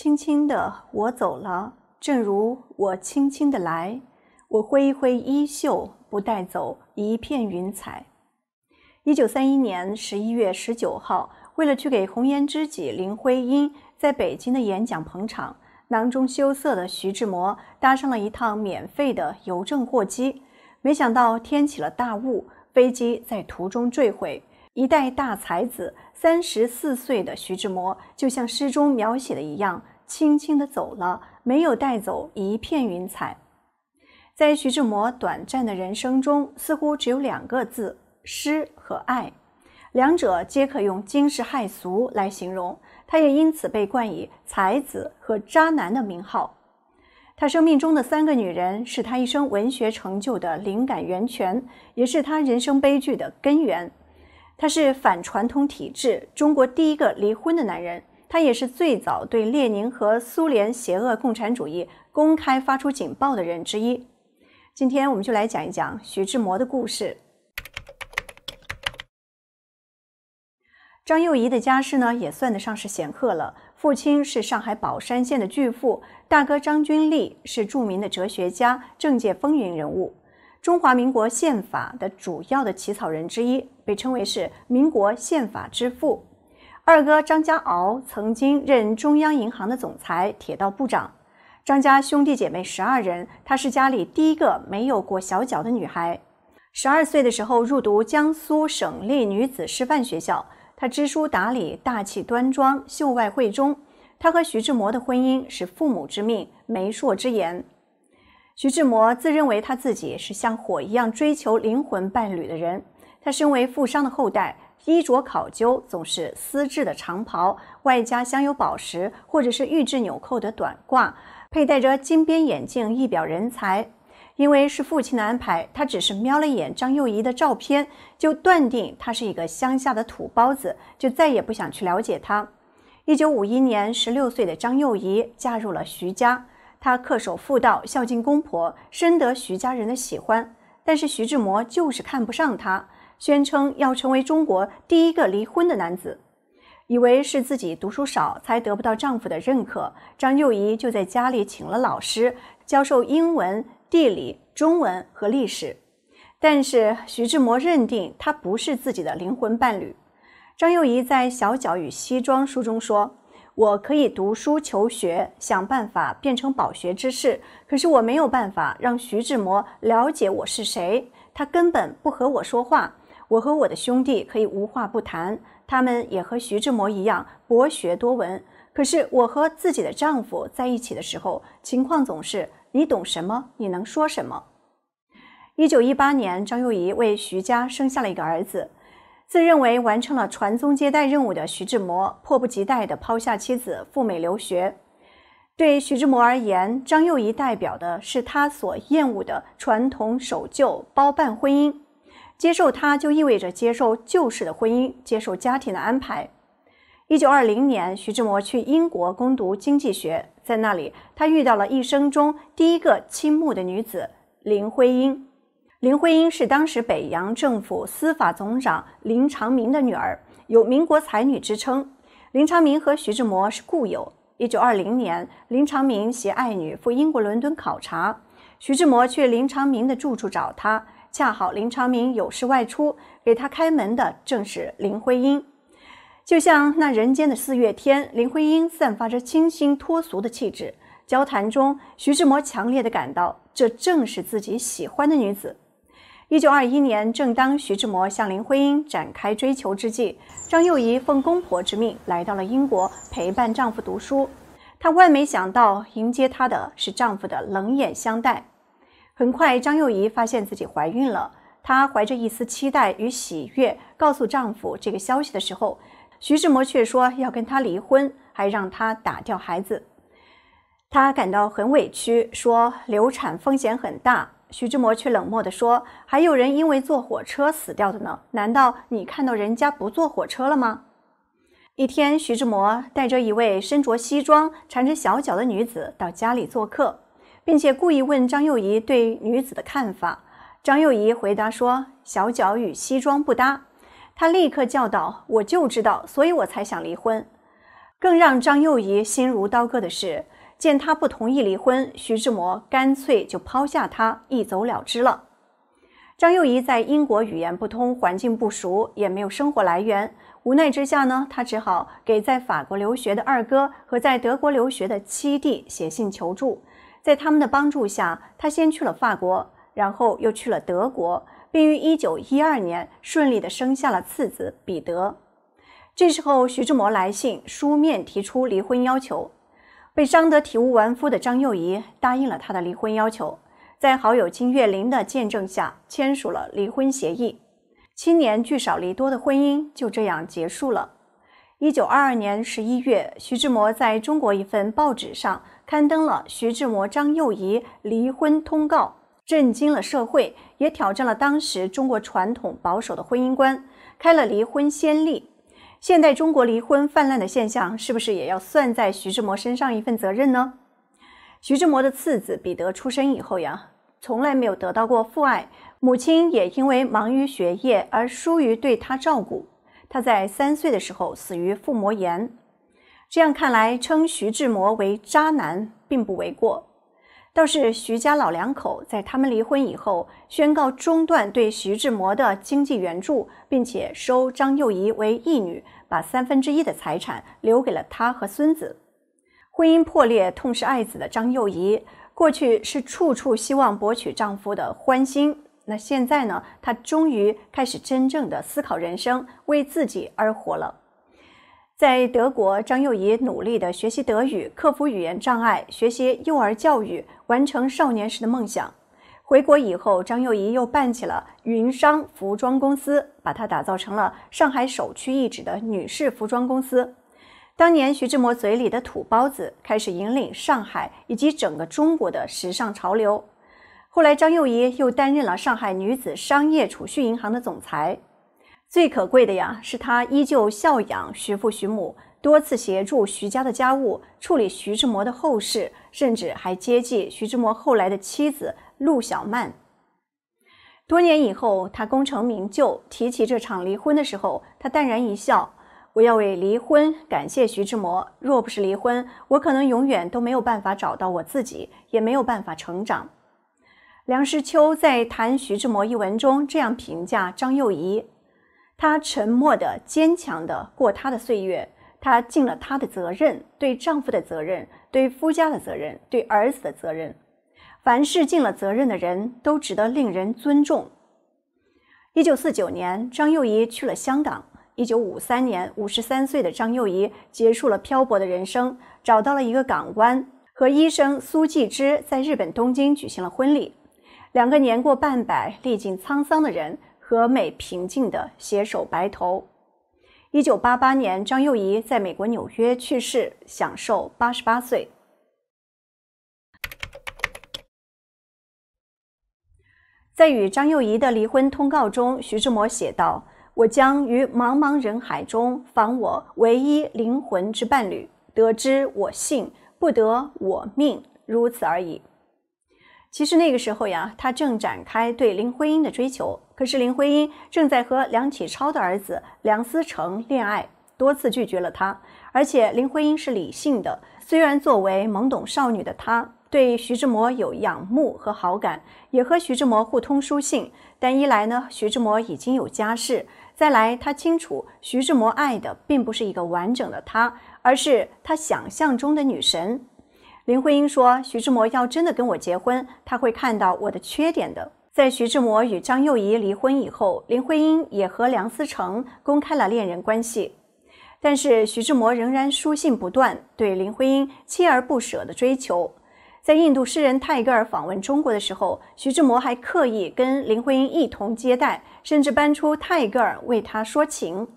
轻轻地我走了，正如我轻轻地来，我挥一挥衣袖，不带走一片云彩。一九三一年十一月十九号，为了去给红颜知己林徽因在北京的演讲捧场，囊中羞涩的徐志摩搭上了一趟免费的邮政货机，没想到天起了大雾，飞机在途中坠毁。一代大才子，三十四岁的徐志摩，就像诗中描写的一样，轻轻地走了，没有带走一片云彩。在徐志摩短暂的人生中，似乎只有两个字：诗和爱，两者皆可用惊世骇俗来形容。他也因此被冠以才子和渣男的名号。他生命中的三个女人，是他一生文学成就的灵感源泉，也是他人生悲剧的根源。他是反传统体制中国第一个离婚的男人，他也是最早对列宁和苏联邪恶共产主义公开发出警报的人之一。今天我们就来讲一讲徐志摩的故事。张幼仪的家世呢，也算得上是显赫了，父亲是上海宝山县的巨富，大哥张君立是著名的哲学家，政界风云人物。中华民国宪法的主要的起草人之一，被称为是“民国宪法之父”。二哥张家敖曾经任中央银行的总裁、铁道部长。张家兄弟姐妹十二人，她是家里第一个没有裹小脚的女孩。十二岁的时候入读江苏省立女子师范学校。她知书达理，大气端庄，秀外慧中。她和徐志摩的婚姻是父母之命，媒妁之言。徐志摩自认为他自己是像火一样追求灵魂伴侣的人。他身为富商的后代，衣着考究，总是丝质的长袍，外加镶有宝石或者是玉制纽扣的短褂，佩戴着金边眼镜，一表人才。因为是父亲的安排，他只是瞄了眼张幼仪的照片，就断定他是一个乡下的土包子，就再也不想去了解他。一九五一年，十六岁的张幼仪嫁入了徐家。她恪守妇道，孝敬公婆，深得徐家人的喜欢。但是徐志摩就是看不上她，宣称要成为中国第一个离婚的男子，以为是自己读书少才得不到丈夫的认可。张幼仪就在家里请了老师，教授英文、地理、中文和历史。但是徐志摩认定她不是自己的灵魂伴侣。张幼仪在《小脚与西装》书中说。我可以读书求学，想办法变成饱学之士。可是我没有办法让徐志摩了解我是谁，他根本不和我说话。我和我的兄弟可以无话不谈，他们也和徐志摩一样博学多闻。可是我和自己的丈夫在一起的时候，情况总是：你懂什么？你能说什么？一九一八年，张幼仪为徐家生下了一个儿子。自认为完成了传宗接代任务的徐志摩，迫不及待地抛下妻子赴美留学。对徐志摩而言，张幼仪代表的是他所厌恶的传统守旧、包办婚姻。接受她就意味着接受旧式的婚姻，接受家庭的安排。一九二零年，徐志摩去英国攻读经济学，在那里他遇到了一生中第一个倾慕的女子林徽因。林徽因是当时北洋政府司法总长林长民的女儿，有“民国才女”之称。林长民和徐志摩是故友。一九二零年，林长民携爱女赴英国伦敦考察，徐志摩去林长民的住处找他，恰好林长民有事外出，给他开门的正是林徽因。就像那人间的四月天，林徽因散发着清新脱俗的气质。交谈中，徐志摩强烈的感到，这正是自己喜欢的女子。一九二一年，正当徐志摩向林徽因展开追求之际，张幼仪奉公婆之命来到了英国陪伴丈夫读书。她万没想到，迎接她的是丈夫的冷眼相待。很快，张幼仪发现自己怀孕了。她怀着一丝期待与喜悦，告诉丈夫这个消息的时候，徐志摩却说要跟他离婚，还让她打掉孩子。她感到很委屈，说流产风险很大。徐志摩却冷漠地说：“还有人因为坐火车死掉的呢？难道你看到人家不坐火车了吗？”一天，徐志摩带着一位身着西装、缠着小脚的女子到家里做客，并且故意问张幼仪对女子的看法。张幼仪回答说：“小脚与西装不搭。”他立刻教导：“我就知道，所以我才想离婚。”更让张幼仪心如刀割的是。见他不同意离婚，徐志摩干脆就抛下他一走了之了。张幼仪在英国语言不通、环境不熟，也没有生活来源，无奈之下呢，他只好给在法国留学的二哥和在德国留学的七弟写信求助。在他们的帮助下，他先去了法国，然后又去了德国，并于一九一二年顺利的生下了次子彼得。这时候，徐志摩来信，书面提出离婚要求。被伤得体无完肤的张幼仪答应了他的离婚要求，在好友金岳霖的见证下签署了离婚协议。七年聚少离多的婚姻就这样结束了。一九二二年十一月，徐志摩在中国一份报纸上刊登了徐志摩张幼仪离婚通告，震惊了社会，也挑战了当时中国传统保守的婚姻观，开了离婚先例。现代中国离婚泛滥的现象，是不是也要算在徐志摩身上一份责任呢？徐志摩的次子彼得出生以后呀，从来没有得到过父爱，母亲也因为忙于学业而疏于对他照顾。他在三岁的时候死于腹膜炎。这样看来，称徐志摩为渣男，并不为过。倒是徐家老两口在他们离婚以后，宣告中断对徐志摩的经济援助，并且收张幼仪为义女，把三分之一的财产留给了她和孙子。婚姻破裂、痛失爱子的张幼仪，过去是处处希望博取丈夫的欢心，那现在呢？她终于开始真正的思考人生，为自己而活了。在德国，张幼仪努力地学习德语，克服语言障碍，学习幼儿教育，完成少年时的梦想。回国以后，张幼仪又办起了云商服装公司，把它打造成了上海首屈一指的女士服装公司。当年徐志摩嘴里的土包子，开始引领上海以及整个中国的时尚潮流。后来，张幼仪又担任了上海女子商业储蓄银行的总裁。最可贵的呀，是他依旧孝养徐父徐母，多次协助徐家的家务，处理徐志摩的后事，甚至还接济徐志摩后来的妻子陆小曼。多年以后，他功成名就，提起这场离婚的时候，他淡然一笑：“我要为离婚感谢徐志摩，若不是离婚，我可能永远都没有办法找到我自己，也没有办法成长。”梁实秋在《谈徐志摩》一文中这样评价张幼仪。她沉默的、坚强的过她的岁月，她尽了她的责任，对丈夫的责任，对夫家的责任，对儿子的责任。凡事尽了责任的人，都值得令人尊重。一九四九年，张幼仪去了香港。一九五三年，五十三岁的张幼仪结束了漂泊的人生，找到了一个港湾，和医生苏纪之在日本东京举行了婚礼。两个年过半百、历尽沧桑的人。和美平静的携手白头。一九八八年，张幼仪在美国纽约去世，享受八十八岁。在与张幼仪的离婚通告中，徐志摩写道：“我将于茫茫人海中访我唯一灵魂之伴侣，得之我幸，不得我命，如此而已。”其实那个时候呀，他正展开对林徽因的追求。可是林徽因正在和梁启超的儿子梁思成恋爱，多次拒绝了他。而且林徽因是理性的，虽然作为懵懂少女的她对徐志摩有仰慕和好感，也和徐志摩互通书信，但一来呢，徐志摩已经有家室；再来，他清楚徐志摩爱的并不是一个完整的他，而是他想象中的女神。林徽因说：“徐志摩要真的跟我结婚，他会看到我的缺点的。”在徐志摩与张幼仪离婚以后，林徽因也和梁思成公开了恋人关系，但是徐志摩仍然书信不断，对林徽因锲而不舍的追求。在印度诗人泰戈尔访问中国的时候，徐志摩还刻意跟林徽因一同接待，甚至搬出泰戈尔为他说情。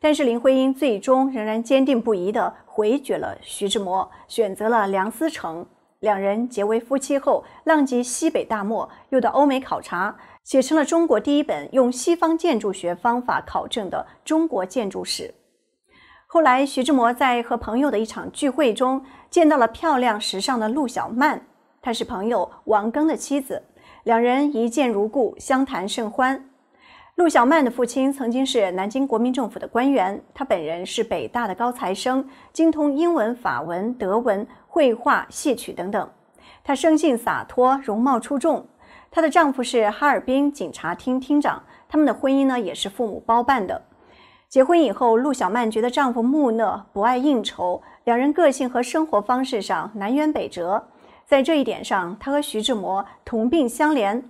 但是林徽因最终仍然坚定不移地回绝了徐志摩，选择了梁思成。两人结为夫妻后，浪迹西北大漠，又到欧美考察，写成了中国第一本用西方建筑学方法考证的中国建筑史。后来，徐志摩在和朋友的一场聚会中见到了漂亮时尚的陆小曼，她是朋友王庚的妻子，两人一见如故，相谈甚欢。陆小曼的父亲曾经是南京国民政府的官员，他本人是北大的高材生，精通英文、法文、德文。绘画、戏曲等等。她生性洒脱，容貌出众。她的丈夫是哈尔滨警察厅厅长，他们的婚姻呢也是父母包办的。结婚以后，陆小曼觉得丈夫木讷，不爱应酬，两人个性和生活方式上南辕北辙。在这一点上，她和徐志摩同病相怜。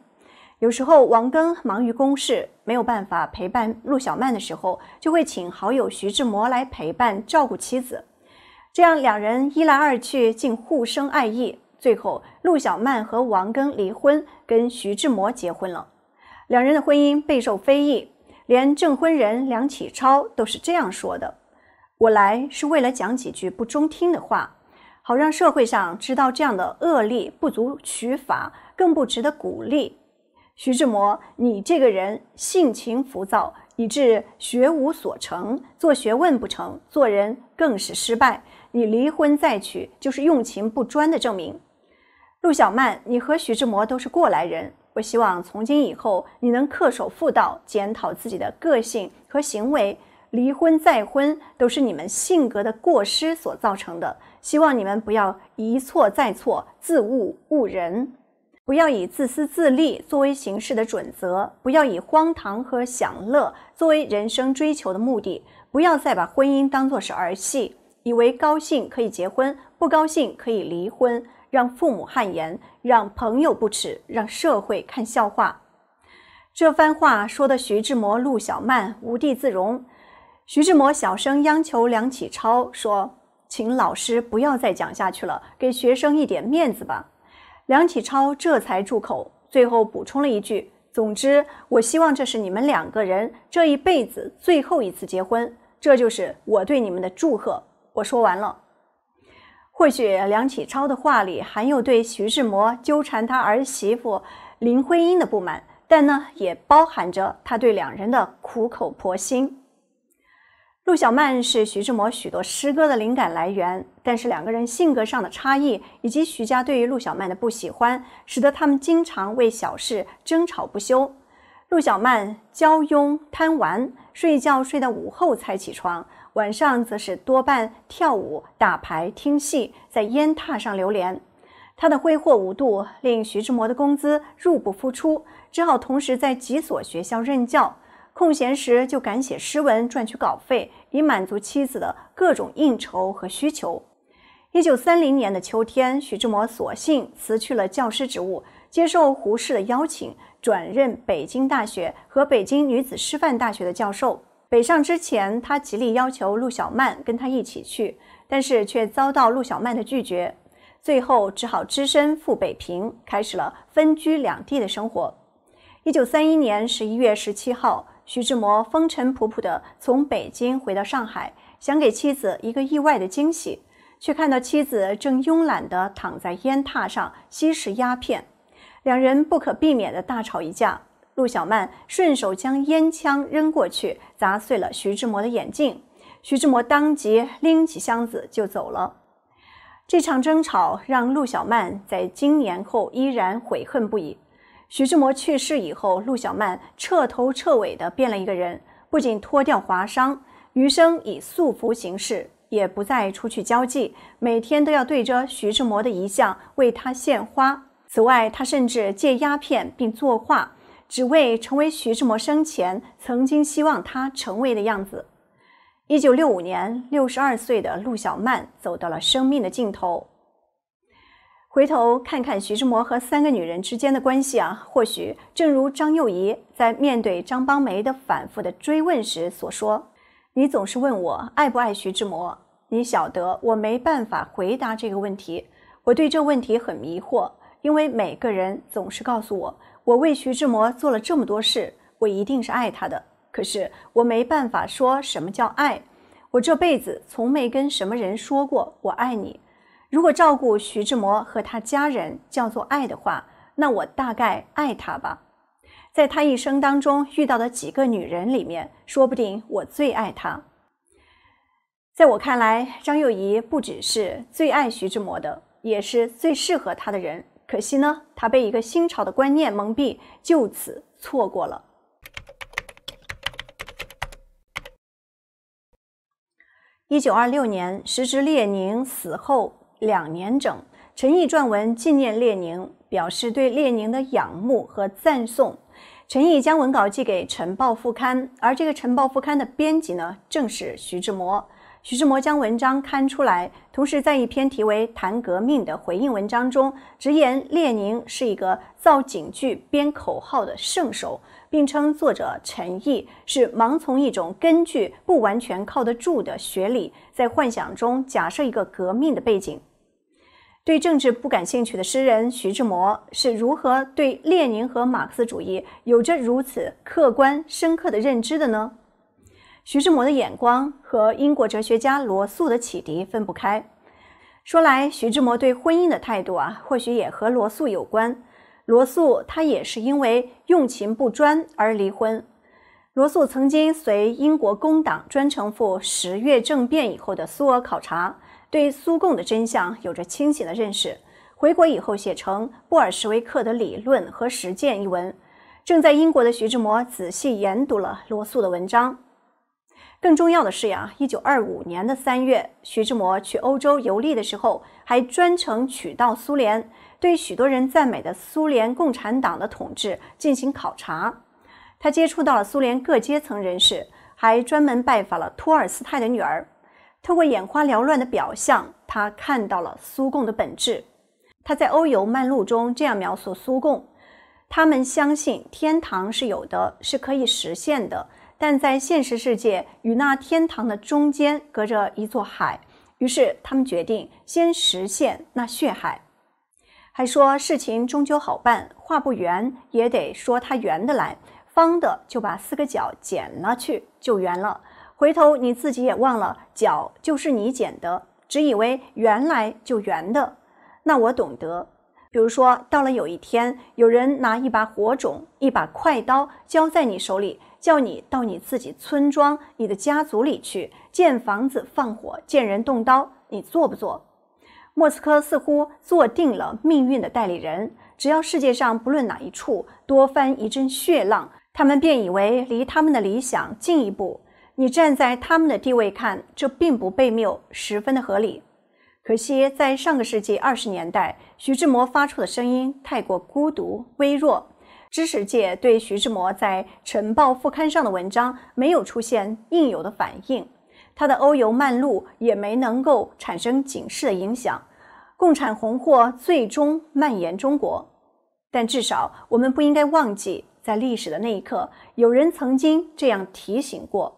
有时候王庚忙于公事，没有办法陪伴陆小曼的时候，就会请好友徐志摩来陪伴照顾妻子。这样，两人一来二去，竟互生爱意。最后，陆小曼和王庚离婚，跟徐志摩结婚了。两人的婚姻备受非议，连证婚人梁启超都是这样说的：“我来是为了讲几句不中听的话，好让社会上知道这样的恶例不足取法，更不值得鼓励。”徐志摩，你这个人性情浮躁，以致学无所成，做学问不成，做人更是失败。你离婚再娶，就是用情不专的证明。陆小曼，你和徐志摩都是过来人，我希望从今以后你能恪守妇道，检讨自己的个性和行为。离婚再婚都是你们性格的过失所造成的，希望你们不要一错再错，自误误人。不要以自私自利作为行事的准则，不要以荒唐和享乐作为人生追求的目的，不要再把婚姻当作是儿戏。以为高兴可以结婚，不高兴可以离婚，让父母汗颜，让朋友不耻，让社会看笑话。这番话说的徐志摩、陆小曼无地自容。徐志摩小声央求梁启超说：“请老师不要再讲下去了，给学生一点面子吧。”梁启超这才住口，最后补充了一句：“总之，我希望这是你们两个人这一辈子最后一次结婚，这就是我对你们的祝贺。”我说完了。或许梁启超的话里含有对徐志摩纠缠他儿媳妇林徽因的不满，但呢，也包含着他对两人的苦口婆心。陆小曼是徐志摩许多诗歌的灵感来源，但是两个人性格上的差异，以及徐家对于陆小曼的不喜欢，使得他们经常为小事争吵不休。陆小曼娇慵贪玩，睡觉睡到午后才起床。晚上则是多半跳舞、打牌、听戏，在烟榻上流连。他的挥霍无度，令徐志摩的工资入不敷出，只好同时在几所学校任教。空闲时就赶写诗文赚取稿费，以满足妻子的各种应酬和需求。一九三零年的秋天，徐志摩索性辞去了教师职务，接受胡适的邀请，转任北京大学和北京女子师范大学的教授。北上之前，他极力要求陆小曼跟他一起去，但是却遭到陆小曼的拒绝，最后只好只身赴北平，开始了分居两地的生活。一九三一年十一月十七号，徐志摩风尘仆仆地从北京回到上海，想给妻子一个意外的惊喜，却看到妻子正慵懒地躺在烟榻上吸食鸦片，两人不可避免的大吵一架。陆小曼顺手将烟枪扔过去，砸碎了徐志摩的眼镜。徐志摩当即拎起箱子就走了。这场争吵让陆小曼在今年后依然悔恨不已。徐志摩去世以后，陆小曼彻头彻尾地变了一个人，不仅脱掉华裳，余生以素服行事，也不再出去交际，每天都要对着徐志摩的遗像为他献花。此外，他甚至戒鸦片，并作画。只为成为徐志摩生前曾经希望他成为的样子。一九六五年，六十二岁的陆小曼走到了生命的尽头。回头看看徐志摩和三个女人之间的关系啊，或许正如张幼仪在面对张邦梅的反复的追问时所说：“你总是问我爱不爱徐志摩，你晓得我没办法回答这个问题。我对这问题很迷惑，因为每个人总是告诉我。”我为徐志摩做了这么多事，我一定是爱他的。可是我没办法说什么叫爱，我这辈子从没跟什么人说过我爱你。如果照顾徐志摩和他家人叫做爱的话，那我大概爱他吧。在他一生当中遇到的几个女人里面，说不定我最爱他。在我看来，张幼仪不只是最爱徐志摩的，也是最适合他的人。可惜呢，他被一个新潮的观念蒙蔽，就此错过了。一九二六年，时值列宁死后两年整，陈毅撰文纪念列宁，表示对列宁的仰慕和赞颂。陈毅将文稿寄给《晨报》副刊，而这个《晨报》副刊的编辑呢，正是徐志摩。徐志摩将文章刊出来，同时在一篇题为《谈革命》的回应文章中，直言列宁是一个造警句、编口号的圣手，并称作者陈毅是盲从一种根据不完全靠得住的学理，在幻想中假设一个革命的背景。对政治不感兴趣的诗人徐志摩，是如何对列宁和马克思主义有着如此客观、深刻的认知的呢？徐志摩的眼光和英国哲学家罗素的启迪分不开。说来，徐志摩对婚姻的态度啊，或许也和罗素有关。罗素他也是因为用情不专而离婚。罗素曾经随英国工党专程赴十月政变以后的苏俄考察，对苏共的真相有着清醒的认识。回国以后，写成《布尔什维克的理论和实践》一文。正在英国的徐志摩仔细研读了罗素的文章。更重要的是呀，一九二五年的三月，徐志摩去欧洲游历的时候，还专程取道苏联，对许多人赞美的苏联共产党的统治进行考察。他接触到了苏联各阶层人士，还专门拜访了托尔斯泰的女儿。透过眼花缭乱的表象，他看到了苏共的本质。他在《欧游漫录》中这样描述苏共：他们相信天堂是有的，是可以实现的。但在现实世界与那天堂的中间隔着一座海，于是他们决定先实现那血海，还说事情终究好办，画不圆也得说它圆的来，方的就把四个角剪了去就圆了。回头你自己也忘了角就是你剪的，只以为圆来就圆的。那我懂得，比如说到了有一天，有人拿一把火种、一把快刀交在你手里。叫你到你自己村庄、你的家族里去建房子、放火、见人动刀，你做不做？莫斯科似乎坐定了命运的代理人，只要世界上不论哪一处多翻一阵血浪，他们便以为离他们的理想进一步。你站在他们的地位看，这并不被谬，十分的合理。可惜在上个世纪二十年代，徐志摩发出的声音太过孤独、微弱。知识界对徐志摩在《晨报副刊》上的文章没有出现应有的反应，他的《欧游漫录》也没能够产生警示的影响，共产红祸最终蔓延中国。但至少我们不应该忘记，在历史的那一刻，有人曾经这样提醒过。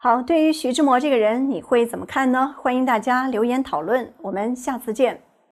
好，对于徐志摩这个人，你会怎么看呢？欢迎大家留言讨论，我们下次见。